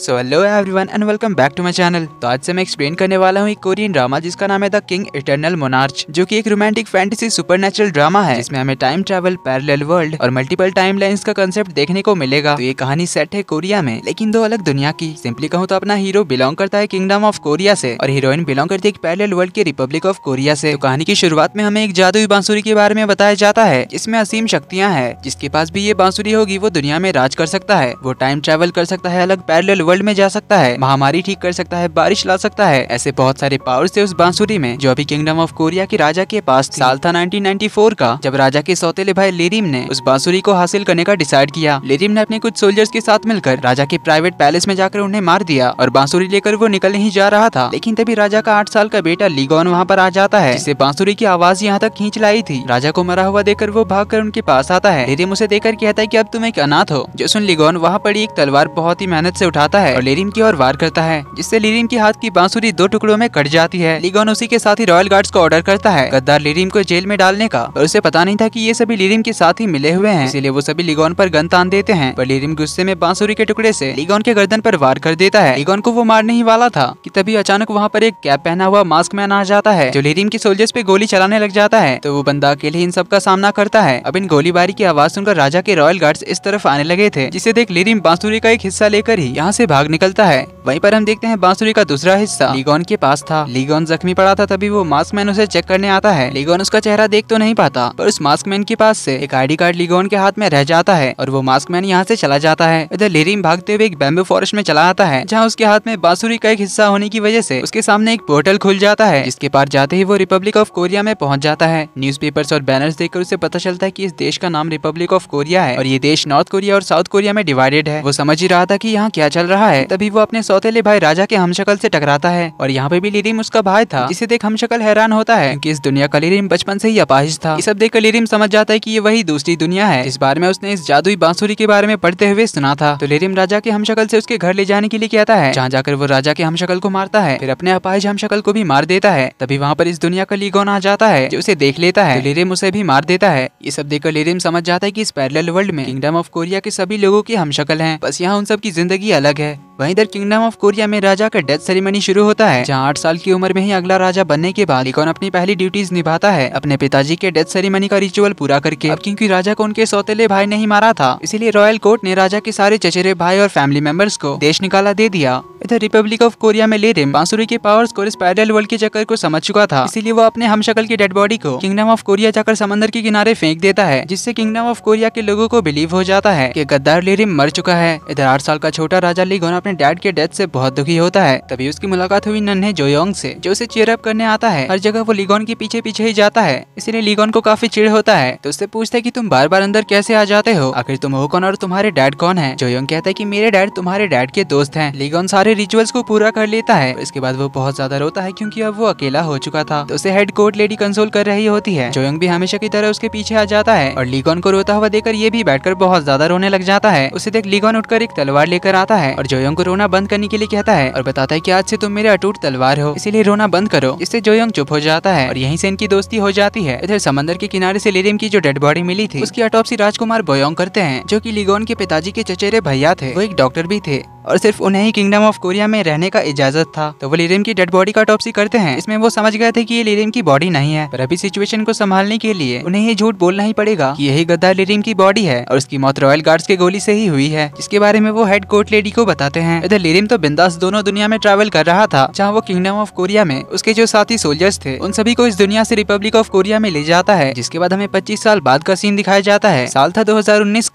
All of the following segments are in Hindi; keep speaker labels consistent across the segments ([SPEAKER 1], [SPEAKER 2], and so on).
[SPEAKER 1] so hello everyone and welcome back to my channel तो आज से मैं एक्सप्लेन करने वाला हूँ एक कोरियन ड्रामा जिसका नाम है द किंग इटर्नल मोनार्च जो कि एक रोमांटिक फैंटेसी नेचुरल ड्रामा है जिसमें हमें टाइम ट्रैवल पैरेलल वर्ल्ड और मल्टीपल टाइम का कंसेप्ट देखने को मिलेगा तो ये कहानी सेट है कोरिया में लेकिन दो अलग दुनिया की सिंपली कहूँ तो अपना हीरो बिलोंग करता है किंगडम ऑफ कोरिया से और हीरोइन बिलोंग करती है पैरल वर्ल्ड की रिपब्लिक ऑफ कोरिया से तो कहानी की शुरुआत में हमें एक जादुई बांसुरी के बारे में बताया जाता है जिसमें असीम शक्तियाँ है जिसके पास भी ये बांसुरी होगी वो दुनिया में राज कर सकता है वो टाइम ट्रेवल कर सकता है अलग पैरल वर्ल्ड में जा सकता है महामारी ठीक कर सकता है बारिश ला सकता है ऐसे बहुत सारे पावर थे उस बांसुरी में जो अभी किंगडम ऑफ कोरिया के राजा के पास साल था 1994 का जब राजा के सौतेले भाई लेरिम ने उस बांसुरी को हासिल करने का डिसाइड किया लेरिम ने अपने कुछ सोल्जर्स के साथ मिलकर राजा के प्राइवेट पैलेस में जाकर उन्हें मार दिया और बांसुरी लेकर वो निकल ही जा रहा था लेकिन तभी राजा का आठ साल का बेटा लीगोन वहाँ पर आ जाता है जिसे बांसुरी की आवाज यहाँ तक खींच लाई थी राजा को मरा हुआ देखकर वो भाग कर उनके पास आता है लेरिम उसे देखकर कहता है की अब तुम एक अनाथ हो जो सुन लिगोन वहाँ पर एक तलवार बहुत ही मेहनत ऐसी उठाता जाता है और लेरिम की ओर वार करता है जिससे लेरिम के हाथ की बांसुरी दो टुकड़ों में कट जाती है लिगोन उसी के साथ ही रॉयल गार्ड्स को ऑर्डर करता है गद्दार लेरिम को जेल में डालने का और उसे पता नहीं था की ये सभी लेरिम के साथ ही मिले हुए हैं इसलिए वो सभी लिगोन आरोप गन तान देते हैं पर लेरिम गुस्से में बांसुरी के टुकड़े ऐसी लिगॉन के गर्दन आरोप वार कर देता है लिगोन को वो मारने ही वाला था की तभी अचानक वहाँ पर एक कैप पहना हुआ मास्क मैन आ जाता है जो लेरिम के सोल्जर्स पे गोली चलाने लग जाता है तो वो बंदा अकेले इन सब का सामना करता है अब इन गोलीबारी की आवाज सुनकर राजा के रॉयल गार्ड्स इस तरफ आने लगे थे जिसे देख लेरिम बांसुरी का एक हिस्सा लेकर ही यहाँ से से भाग निकलता है वहीं पर हम देखते हैं बांसुरी का दूसरा हिस्सा लीगोन के पास था लीगोन जख्मी पड़ा था तभी वो मास्क मैन उसे चेक करने आता है लीगोन उसका चेहरा देख तो नहीं पाता पर उस मास्क मैन के पास से एक आईडी कार्ड लीगोन के हाथ में रह जाता है और वो मास्क मैन यहाँ से चला जाता है इधर लेरिम भागते हुए एक बैम्बू फॉरेस्ट में चला आता है जहाँ उसके हाथ में बांसुरी का एक हिस्सा होने की वजह से उसके सामने एक पोर्टल खुल जाता है जिसके पार जाते ही वो रिपब्लिक ऑफ कोरिया में पहुंच जाता है न्यूज और बैनर्स देखकर उसे पता चलता है की इस देश का नाम रिपब्लिक ऑफ कोरिया है और ये देश नॉर्थ कोरिया और साउथ कोरिया में डिवाइडेड है वो समझ ही रहा था की यहाँ क्या चल रहा रहा है तभी वो अपने सौतेले भाई राजा के हमशकल से टकराता है और यहाँ पे भी लिरिम उसका भाई था जिसे देख हमशकल हैरान होता है क्योंकि इस दुनिया का लिरिम बचपन से ही अपाहिज था सब देख लिरिम समझ जाता है कि ये वही दूसरी दुनिया है इस बार में उसने इस जादुई बांसुरी के बारे में पढ़ते हुए सुना था तो लिरिम राजा के हमशकल से उसके घर ले जाने के लिए कहता है जहाँ जाकर वो राजा के हमशकल को मारता है फिर अपने अपाहिज हमशकल को भी मार देता है तभी वहाँ पर इस दुनिया का लीगोन आ जाता है जो उसे देख लेता है तो लिरिम उसे भी मार देता है ये सब देखकर लिरिम समझ जाता है की इस पैरल वर्ल्ड में किंगडम ऑफ कोरिया के सभी लोगों की हमशकल है बस यहाँ उन सब की जिंदगी अलग है है वहीं इधर किंगडम ऑफ कोरिया में राजा का डेथ सेरेमनी शुरू होता है जहां आठ साल की उम्र में ही अगला राजा बनने के बाद इकोन अपनी पहली ड्यूटीज निभाता है अपने पिताजी के डेथ सेरेमनी का रिचुअल पूरा करके अब क्योंकि राजा को उनके सौतेले भाई नहीं मारा था इसीलिए रॉयल कोर्ट ने राजा के सारे चचेरे भाई और फैमिली मेंबर्स को देश निकाला दे दिया इधर रिपब्लिक ऑफ कोरिया में लेरिम बांसुरी के पावर्स को स्पाइरल वर्ल्ड के चक्कर को समझ चुका था इसलिए वो अपने हम शकल की डेड बॉडी को किंगडम ऑफ कोरिया जाकर समंदर के किनारे फेंक देता है जिससे किंगडम ऑफ कोरिया के लोगों को बिलीव हो जाता है की गद्दार लेरिम मर चुका है इधर आठ साल का छोटा राजा लिगोन अपने डैड के डेथ से बहुत दुखी होता है तभी उसकी मुलाकात हुई नन्हे जोयोंग से जो उसे चेयरअप करने आता है हर जगह वो लिगोन के पीछे पीछे ही जाता है इसलिए लिगोन को काफी चिड़ होता है तो उससे पूछता है की तुम बार बार अंदर कैसे आ जाते हो आखिर तुम हो कौन और तुम्हारे डैड कौन है जोयोंग कहता है की मेरे डैड तुम्हारे डैड के दोस्त है लिगोन सारे रिचुअल्स को पूरा कर लेता है इसके बाद वो बहुत ज्यादा रोता है क्योंकि अब वो अकेला हो चुका था तो उसे हेड कोर्ट लेडी कंसोल कर रही होती है जोयंग भी हमेशा की तरह उसके पीछे आ जाता है और लीगोन को रोता हुआ देखकर ये भी बैठकर बहुत ज्यादा रोने लग जाता है उसे देख लीगोन उठकर एक तलवार लेकर आता है और जोयंग को रोना बंद करने के लिए कहता है और बताता है की आज से तुम मेरे अटूट तलवार हो इसीलिए रोना बंद करो इससे जोयंग चुप हो जाता है और यही से इनकी दोस्ती हो जाती है इधर समंदर के किनारे से लेरियम की जो डेड बॉडी मिली थी उसकी अटोपसी राजकुमार बोयोंग करते हैं जो की लीगोन के पिताजी के चचेरे भैया थे वो एक डॉक्टर भी थे और सिर्फ उन्हें ही किंगडम ऑफ कोरिया में रहने का इजाजत था तो वो लीरेम की डेड बॉडी का टॉपसी करते हैं इसमें वो समझ गए थे की ये लीरेम की बॉडी नहीं है पर अभी सिचुएशन को संभालने के लिए उन्हें ये झूठ बोलना ही पड़ेगा कि यही गद्दार लीरेम की बॉडी है और उसकी मौत रॉयल गार्ड्स के गोली से ही हुई है जिसके बारे में वो हेड कोर्ट लेडी को बताते हैं इधर लीरेम तो बिंदास दोनों दुनिया में ट्रेवल कर रहा था जहाँ वो किंगडम ऑफ कोरिया में उसके जो साथी सोल्जर्स थे उन सभी को इस दुनिया ऐसी रिपब्लिक ऑफ कोरिया में ले जाता है जिसके बाद हमें पच्चीस साल बाद का सीन दिखाया जाता है साल था दो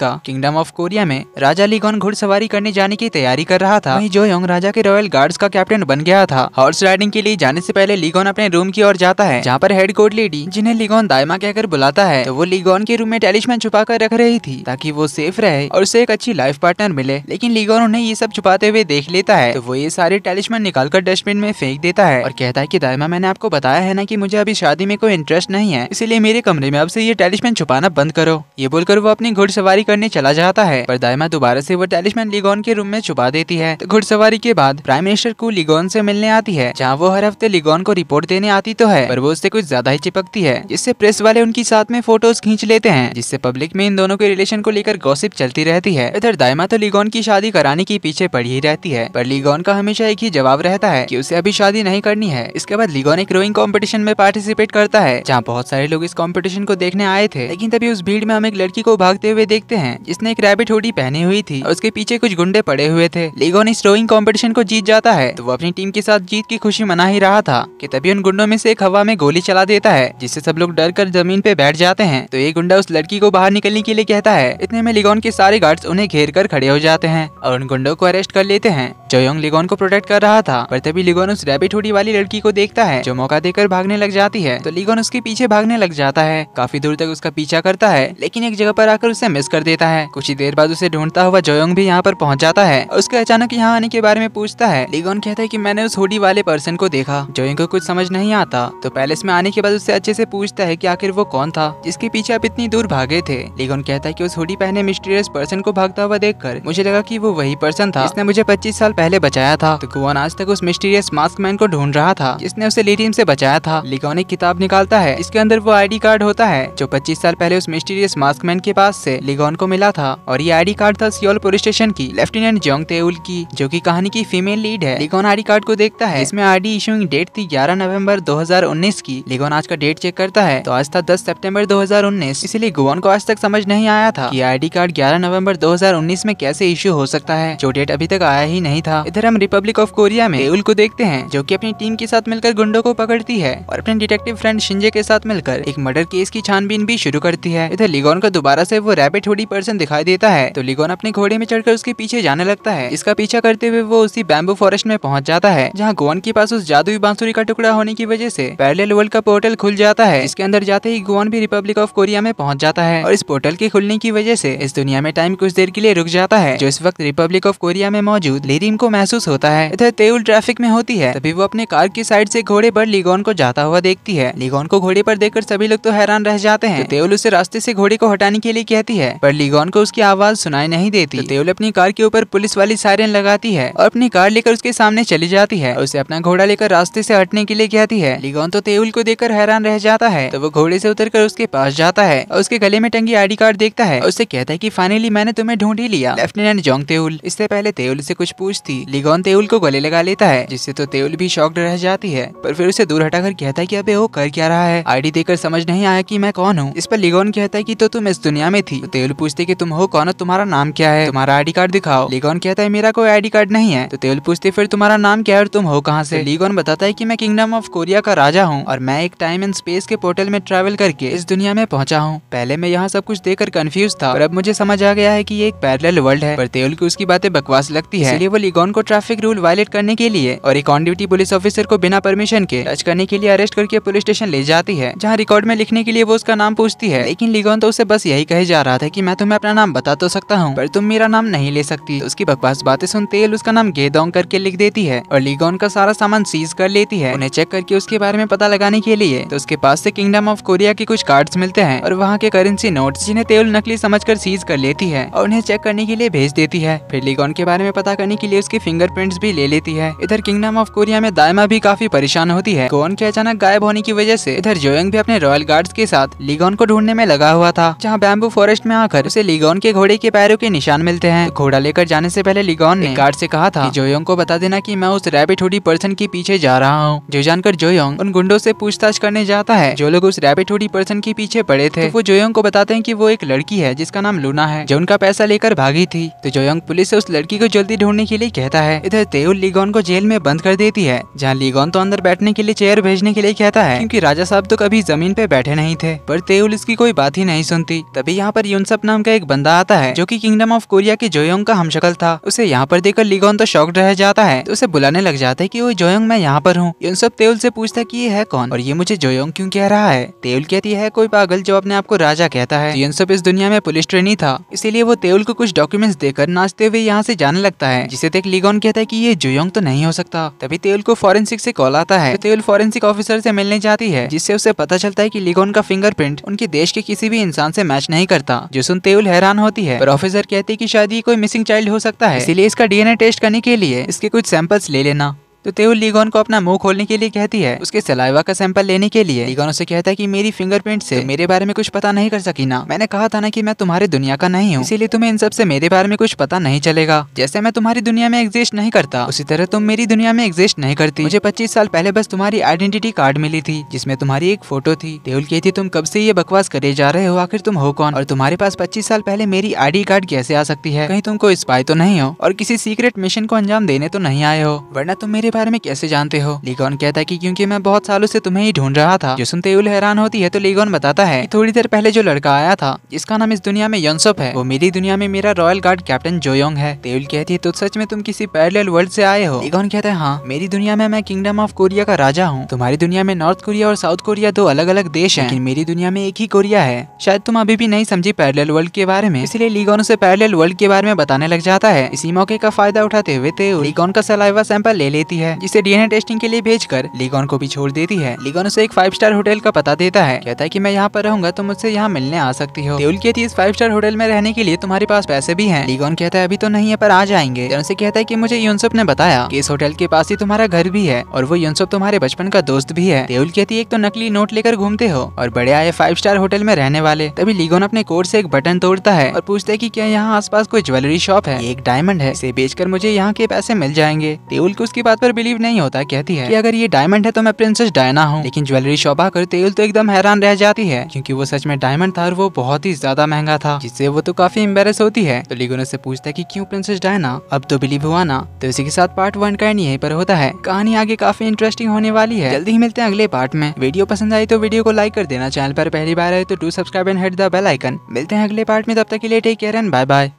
[SPEAKER 1] का किंगडम ऑफ कोरिया में राजा घुड़ घुड़सवारी करने जाने की तैयारी कर रहा था जो राजा के रॉयल गार्ड्स का कैप्टन बन गया था हॉर्स राइडिंग के लिए जाने से पहले लीगोन अपने रूम की ओर जाता है जहाँ पर हेड कोर्ट लेडी जिन्हें लीगोन दायमा कहकर बुलाता है तो वो लीगोन के रूम में टेलिशमैन छुपा कर रख रही थी ताकि वो सेफ रहे और उसे एक अच्छी लाइफ पार्टनर मिले लेकिन लीगोन उन्हें ये सब छुपाते हुए देख लेता है तो वो ये सारे टेलिशमैन निकालकर डस्टबिन में फेंक देता है और कहता है की दायमा मैंने आपको बताया है ना की मुझे अभी शादी में कोई इंटरेस्ट नहीं है इसीलिए मेरे कमरे में अब से ये टेलिशमैन छुपाना बंद करो ये बोलकर वो अपनी घुड़सवारी करने चला जाता है पर दायमा दोबारा से वो टेलिशमैन लीगोन के रूम में छुपा देती है तो घुड़सवारी के बाद प्राइम मिनिस्टर को लिगोन से मिलने आती है जहाँ वो हर हफ्ते लिगोन को रिपोर्ट देने आती तो है पर वो उससे कुछ ज्यादा ही चिपकती है जिससे प्रेस वाले उनकी साथ में फोटोज खींच लेते हैं जिससे पब्लिक में इन दोनों के रिलेशन को लेकर गॉसिप चलती रहती है इधर दायमा तो लिगोन की शादी कराने के पीछे पड़ी ही रहती है पर लिगोन का हमेशा एक ही जवाब रहता है की उसे अभी शादी नहीं करनी है इसके बाद लिगोन एक रोइंग कॉम्पिटिशन में पार्टिसिपेट करता है जहाँ बहुत सारे लोग इस कॉम्पिटिशन को देखने आए थे लेकिन तभी उस भीड़ में हम एक लड़की को भागते हुए देखते हैं जिसने एक रैबिट होडी पहनी हुई थी और उसके पीछे कुछ गुंडे पड़े हुए थे लिगोन इस रोइंग कॉम्पिटिशन को जीत जाता है तो वो अपनी टीम के साथ जीत की खुशी मना ही रहा था कि तभी उन गुंडों में से एक हवा में गोली चला देता है जिससे सब लोग डर कर जमीन पे बैठ जाते हैं तो एक गुंडा उस लड़की को बाहर निकलने के लिए कहता है इतने में लिगोन के सारे गार्ड्स उन्हें घेर कर खड़े हो जाते हैं और उन गुंडों को अरेस्ट कर लेते हैं जोयोंग लिगोन को प्रोटेक्ट कर रहा था पर तभी लिगोन उस रैबिट हुडी वाली लड़की को देखता है जो मौका देकर भागने लग जाती है तो लिगोन उसके पीछे भागने लग जाता है काफी दूर तक उसका पीछा करता है लेकिन एक जगह पर आकर उसे मिस कर देता है कुछ ही देर बाद उसे ढूंढता हुआ जोयोंग भी यहाँ पर पहुँच जाता है उसके अचानक यहाँ आने के बारे बारे में पूछता है लिगोन कहता है की मैंने उस हुडी वाले पर्सन को देखा जो इनको कुछ समझ नहीं आता तो पैलेस में आने के बाद उससे अच्छे से पूछता है की आखिर वो कौन था जिसके पीछे आप इतनी दूर भागे थे लिगोन कहता है कि उस हुडी पहने मिस्टीरियस पर्सन को भागता हुआ देख कर मुझे लगा की वो वही पर्सन था जिसने मुझे पच्चीस साल पहले बचाया था तो गुआन आज तक उस मिस्टीरियस मास्क मैन को ढूंढ रहा था जिसने उसे लीटीम से बचाया था लिगोन एक किताब निकालता है इसके अंदर वो आई कार्ड होता है जो पच्चीस साल पहले उस मिस्टीरियस मास्क मैन के पास ऐसी लिगोन को मिला था और ये आई कार्ड था सियोल पुलिस स्टेशन की लेफ्टिनेंट जोंग तेउल की जो की कहानी यानी कि फीमेल लीड है लिगोन आईडी कार्ड को देखता है इसमें आईडी इशूइंग डेट थी 11 नवंबर 2019 की लिगोन आज का डेट चेक करता है तो आज था 10 सितंबर 2019 इसलिए गुवन को आज तक समझ नहीं आया था कि आईडी कार्ड 11 नवंबर 2019 में कैसे इश्यू हो सकता है जो डेट अभी तक आया ही नहीं था इधर हम रिपब्लिक ऑफ कोरिया में देउल को देखते हैं जो की अपनी टीम के साथ मिलकर गुंडो को पकड़ती है और अपने डिटेक्टिव फ्रेंड शिंजे के साथ मिलकर एक मर्डर केस की छानबीन भी शुरू करती है इधर लिगोन को दोबारा से वो रैबिट होडी पर्सन दिखाई देता है तो लिगोन अपने घोड़े में चढ़कर उसके पीछे जाने लगता है इसका पीछा करते हुए वो उसी बैम्बू फॉरेस्ट में पहुंच जाता है जहां गोवन के पास उस जादुई बांसुरी का टुकड़ा होने की वजह से पैरेलल वर्ल्ड का पोर्टल खुल जाता है इसके अंदर जाते ही गोवन भी रिपब्लिक ऑफ कोरिया में पहुंच जाता है और इस पोर्टल के खुलने की वजह से इस दुनिया में टाइम कुछ देर के लिए रुक जाता है जो इस वक्त रिपब्लिक ऑफ कोरिया में मौजूद लेरिम को महसूस होता है इधर तेउल ट्रैफिक में होती है तभी वो अपने कार की साइड से घोड़े पर लिगोन को जाता हुआ देखती है लिगोन को घोड़े पर देखकर सभी लोग तो हैरान रह जाते हैं तेउल तो उसे रास्ते से घोड़े को हटाने के लिए कहती है पर लिगोन को उसकी आवाज सुनाई नहीं देती तेउल तो अपनी कार के ऊपर पुलिस वाली सायरन लगाती है और अपनी कार लेकर उसके सामने चली जाती है उसे अपना घोड़ा लेकर रास्ते से हटने के लिए कहती है लिगोन तो तेउल को देखकर हैरान रह जाता है तो वो घोड़े से उतरकर उसके पास जाता है और उसके गले में टंगी आईडी कार्ड देखता है उसे कहता है की फाइनली मैंने तुम्हें ढूंढ ही लिया लेफ्टिनेंट जोंग तेउल इससे पहले तेउल से कुछ पूछती लिगोन तेउल को गले लगा लेता है जिससे तो तेउल भी शॉक्ड रह जाती है पर फिर उसे दूर हटाकर कहता है की अबे वो कर क्या रहा है आईडी देकर समझ नहीं आया की मैं कौन हूँ इस पर लिगोन कहता है की तो तुम इस दुनिया में थी तो तेउल पूछते की तुम हो कौन तुम्हारा नाम क्या है तुम्हारा आईडी कार्ड दिखाओ लिगोन कहता है मेरा कोई आईडी कार्ड नहीं है है तो तेल पूछते फिर तुम्हारा नाम क्या है और तुम हो कहाँ से तो लीगोन बताता है की मैं किंगडम ऑफ कोरिया का राजा हूँ और मैं एक टाइम एंड स्पेस के पोर्टल में ट्रेवल करके इस दुनिया में पहुंचा हूँ पहले मैं यहाँ सब कुछ देखकर कंफ्यूज था और अब मुझे समझ आ गया है की एक पैरल वर्ल्ड है पर तेल की उसकी बातें बकवास लगती है इसलिए वो लीगोन को ट्रैफिक रूल वायलेट करने के लिए और एक ऑन ड्यूटी पुलिस ऑफिसर को बिना परमिशन के टच करने के लिए अरेस्ट करके पुलिस स्टेशन ले जाती है जहाँ रिकॉर्ड में लिखने के लिए वो उसका नाम पूछती है लेकिन लीगोन तो उसे बस यही कहे जा रहा था की मैं तुम्हें अपना नाम बता तो सकता हूँ पर तुम मेरा नाम नहीं ले सकती तो उसकी बकवास बातें सुन तेल उसका नाम गेदोंग करके लिख देती है और लीगोन का सारा सामान सीज कर लेती है उन्हें चेक करके उसके बारे में पता लगाने के लिए तो उसके पास से किंगडम ऑफ कोरिया के कुछ कार्ड्स मिलते हैं और वहाँ के करेंसी नोट जिन्हें तेल नकली समझ कर सीज कर लेती है और उन्हें चेक करने के लिए भेज देती है फिर लीगोन के बारे में पता करने के लिए उसके फिंगर भी ले लेती है इधर किंगडम ऑफ कोरिया में दायमा भी काफी परेशान होती है गोन के अचानक गायब होने की वजह ऐसी इधर जोयंग भी अपने रॉयल गार्ड्स के साथ लीगोन को ढूंढने में लगा हुआ था जहाँ बैम्बू फॉरेस्ट में आकर उसे लीगोन के घोड़े के पैरों के निशान मिलते हैं घोड़ा लेकर जाने से पहले लीगोन ने गार्ड से कहा कहा था जोयोंग को बता देना की मैं उस रेबिट हुडी पर्सन के पीछे जा रहा हूँ जो जानकर जोयोंग उन गुंडो ऐसी पूछताछ करने जाता है जो लोग उस रेबिट हुडी पर्सन के पीछे पड़े थे तो वो जोयोंग को बताते हैं की वो एक लड़की है जिसका नाम लूना है जो उनका पैसा लेकर भागी थी तो जोयोंग पुलिस ऐसी उस लड़की को जल्दी ढूंढने के लिए कहता है इधर तेउल लीगोन को जेल में बंद कर देती है जहाँ लीगोन तो अंदर बैठने के लिए चेयर भेजने के लिए कहता है क्यूँकी राजा साहब तो कभी जमीन पे बैठे नहीं थे पर तेउल इसकी कोई बात ही नहीं सुनती तभी यहाँ पर यूनसप नाम का एक बंदा आता है जो की किंगडम ऑफ कोरिया के जोयोंग का हमशकल था उसे यहाँ पर देखकर लीगोन तो शौक रह जाता है तो उसे बुलाने लग जाता है की वो जोयोंग मैं यहाँ पर हूँ इन सब तेउल से पूछता की ये है कौन और ये मुझे जोयोंग क्यूँ कह रहा है तेउल कहती है कोई पागल जो अपने आप को राजा कहता है इन तो सब इस दुनिया में पुलिस ट्रेनी था इसीलिए वो तेउल को कुछ डॉक्यूमेंट्स देकर नाचते हुए यहाँ से जाने लगता है जिसे देख लीगोन कहता है कि ये जोयोंग तो नहीं हो सकता तभी तेउल को फॉरेंसिक से कॉल आता है तो तेउल फॉरेंसिक ऑफिसर से मिलने जाती है जिससे उसे पता चलता है कि लिगोन का फिंगरप्रिंट उनके देश के किसी भी इंसान से मैच नहीं करता जो सुन तेउल हैरान होती है और ऑफिसर कहती है की शायद ये कोई मिसिंग चाइल्ड हो सकता है इसलिए इसका डीएनए टेस्ट करने के लिए इसके कुछ सैंपल्स ले लेना तो तेहुल लीगोन को अपना मुंह खोलने के लिए कहती है उसके सलाइवा का सैंपल लेने के लिए लीगोन उसे कहता है कि मेरी फिंगरप्रिंट से मेरे बारे में कुछ पता नहीं कर सकी ना मैंने कहा था ना कि मैं तुम्हारी दुनिया का नहीं हूँ इसीलिए तुम्हें इन सब से मेरे बारे में कुछ पता नहीं चलेगा जैसे मैं तुम्हारी दुनिया में एग्जिस्ट नहीं करता उसी तरह तुम मेरी दुनिया में एग्जिस्ट नहीं करती मुझे पच्चीस साल पहले बस तुम्हारी आइडेंटिटी कार्ड मिली थी जिसमे तुम्हारी एक फोटो थी तेउल कहती तुम कब से ये बकवास करे जा रहे हो आखिर तुम हो कौन और तुम्हारे पास पच्चीस साल पहले मेरी आईडी कार्ड कैसे आ सकती है कहीं तुमको स्पाई तो नहीं हो और किसी सीक्रेट मिशन को अंजाम देने तो नहीं आए हो वरना तुम मेरे के बारे में कैसे जानते हो लीगोन कहता है की क्यूँकी मैं बहुत सालों से तुम्हें ही ढूंढ रहा था जो सुनते उल हैरान होती है तो लीगोन बताता है थोड़ी देर पहले जो लड़का आया था जिसका नाम इस दुनिया में यंसप है वो मेरी दुनिया में मेरा रॉयल गार्ड कैप्टन जोयोंग है तेउल कहती है तो सच में तुम किसी पैरेलल वर्ल्ड से आए हो लीगोन कहता है हाँ मेरी दुनिया में मैं किंगडम ऑफ कोरिया का राजा हूँ तुम्हारी दुनिया में नॉर्थ कोरिया और साउथ कोरिया दो अलग अलग देश है लेकिन मेरी दुनिया में एक ही कोरिया है शायद तुम अभी भी नहीं समझी पैरेलल वर्ल्ड के बारे में इसलिए लीगोन उसे पैरेलल वर्ल्ड के बारे में बताने लग जाता है इसी मौके का फायदा उठाते हुए तेउल का सलाइवा सैंपल ले लेती है जिसे डीएनए टेस्टिंग के लिए भेजकर लिगॉन को भी छोड़ देती है लिगॉन उसे एक फाइव स्टार होटल का पता देता है कहता है की मैं यहाँ पर रहूंगा तो मुझसे यहाँ मिलने आ सकती हो देउल कहती है इस फाइव स्टार होटल में रहने के लिए तुम्हारे पास पैसे भी है लिगॉन कहता है अभी तो नहीं है पर आ जाएंगे उनसे कहता है की मुझे यूनसुप ने बताया की इस होटल के पास ही तुम्हारा घर भी है और वो यूनसुप तुम्हारे बचपन का दोस्त भी है देउल कहती है एक तो नकली नोट लेकर घूमते हो और बड़े आए फाइव स्टार होटल में रहने वाले तभी लिगोन अपने कोर्ट से एक बटन तोड़ता है और पूछता है कि क्या यहाँ आसपास कोई ज्वेलरी शॉप है एक डायमंड है इसे बेचकर मुझे यहाँ के पैसे मिल जाएंगे देउल को उसकी बात पर पर बिलीव नहीं होता कहती है कि अगर ये डायमंड है तो मैं प्रिंसेस डायना हूँ लेकिन ज्वेलरी शॉप आकर तेल तो एकदम हैरान रह जाती है क्योंकि वो सच में डायमंड था और वो बहुत ही ज्यादा महंगा था जिससे वो तो काफी इम्बेस होती है तो लिगोन से पूछता है की क्यूँ प्रिंसेस डायना अब तो बिलीव हुआ ना तो इसी के साथ पार्ट वन का यही पर होता है कहानी आगे काफी इंटरेस्टिंग होने वाली है जल्दी ही मिलते हैं अगले पार्ट में वीडियो पसंद आई तो वीडियो को लाइक कर देना चैनल पर पहली बार आए तो do subscribe and hit the bell icon मिलते हैं अगले पार्ट में तब तक के लिए take care and bye bye